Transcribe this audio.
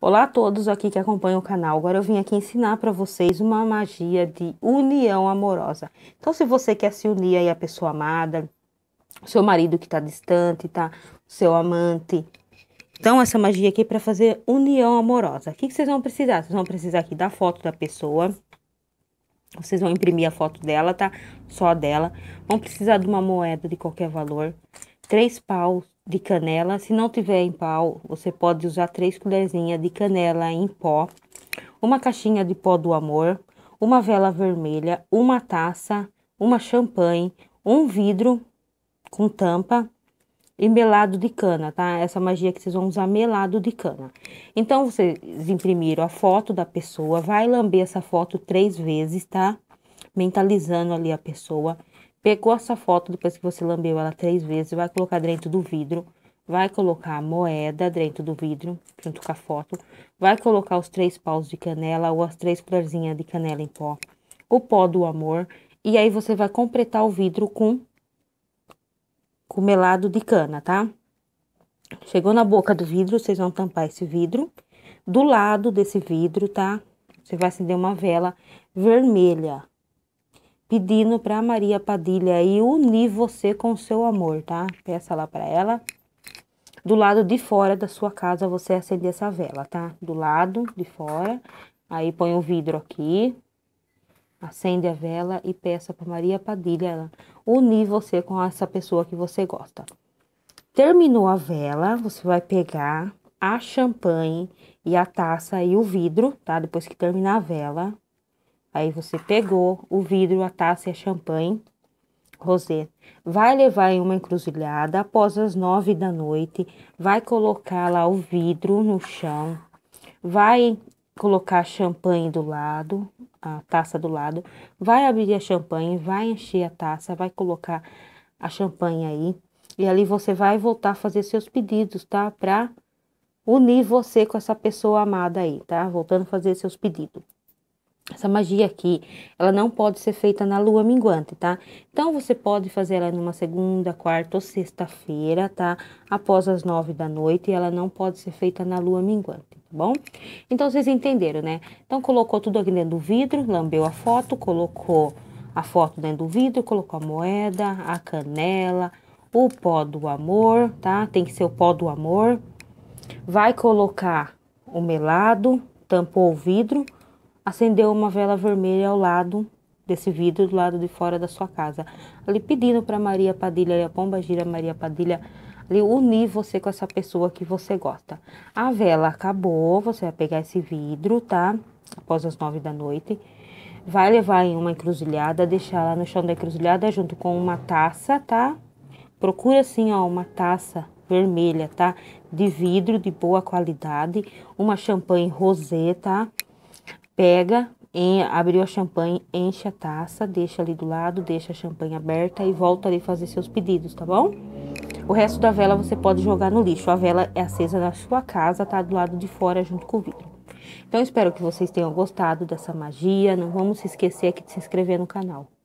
Olá a todos aqui que acompanham o canal. Agora eu vim aqui ensinar para vocês uma magia de união amorosa. Então, se você quer se unir aí à pessoa amada, seu marido que está distante, tá? Seu amante. Então, essa magia aqui é para fazer união amorosa. O que, que vocês vão precisar? Vocês vão precisar aqui da foto da pessoa. Vocês vão imprimir a foto dela, tá? Só dela. Vão precisar de uma moeda de qualquer valor três paus de canela. Se não tiver em pau, você pode usar três colherzinhas de canela em pó, uma caixinha de pó do amor, uma vela vermelha, uma taça, uma champanhe, um vidro com tampa e melado de cana, tá? Essa magia que vocês vão usar melado de cana. Então, vocês imprimiram a foto da pessoa, vai lamber essa foto três vezes, tá? Mentalizando ali a pessoa pegou essa foto depois que você lambeu ela três vezes, vai colocar dentro do vidro, vai colocar a moeda dentro do vidro, junto com a foto, vai colocar os três paus de canela ou as três florzinhas de canela em pó, o pó do amor, e aí você vai completar o vidro com, com melado de cana, tá? Chegou na boca do vidro, vocês vão tampar esse vidro. Do lado desse vidro, tá? Você vai acender uma vela vermelha, pedindo para Maria Padilha e unir você com o seu amor, tá? Peça lá para ela. Do lado de fora da sua casa você acender essa vela, tá? Do lado de fora. Aí põe o vidro aqui. Acende a vela e peça para Maria Padilha unir você com essa pessoa que você gosta. Terminou a vela, você vai pegar a champanhe e a taça e o vidro, tá? Depois que terminar a vela, Aí você pegou o vidro, a taça e a champanhe, rosé. Vai levar em uma encruzilhada após as nove da noite. Vai colocar lá o vidro no chão. Vai colocar a champanhe do lado, a taça do lado. Vai abrir a champanhe, vai encher a taça, vai colocar a champanhe aí. E ali você vai voltar a fazer seus pedidos, tá? Pra unir você com essa pessoa amada aí, tá? Voltando a fazer seus pedidos. Essa magia aqui, ela não pode ser feita na lua minguante, tá? Então, você pode fazer ela numa segunda, quarta ou sexta-feira, tá? Após as nove da noite, e ela não pode ser feita na lua minguante, tá bom? Então, vocês entenderam, né? Então, colocou tudo aqui dentro do vidro, lambeu a foto, colocou a foto dentro do vidro, colocou a moeda, a canela, o pó do amor, tá? Tem que ser o pó do amor. Vai colocar o melado, tampou o vidro acendeu uma vela vermelha ao lado desse vidro, do lado de fora da sua casa, ali pedindo para Maria Padilha e a Pomba Gira Maria Padilha ali unir você com essa pessoa que você gosta. A vela acabou, você vai pegar esse vidro, tá? Após as nove da noite. Vai levar em uma encruzilhada, deixar lá no chão da encruzilhada junto com uma taça, tá? Procura assim, ó, uma taça vermelha, tá? De vidro de boa qualidade, uma champanhe rosé, tá? pega, em, abriu a champanhe, enche a taça, deixa ali do lado, deixa a champanhe aberta e volta ali fazer seus pedidos, tá bom? O resto da vela você pode jogar no lixo. A vela é acesa na sua casa, tá do lado de fora junto com o vidro. Então espero que vocês tenham gostado dessa magia. Não vamos se esquecer aqui de se inscrever no canal.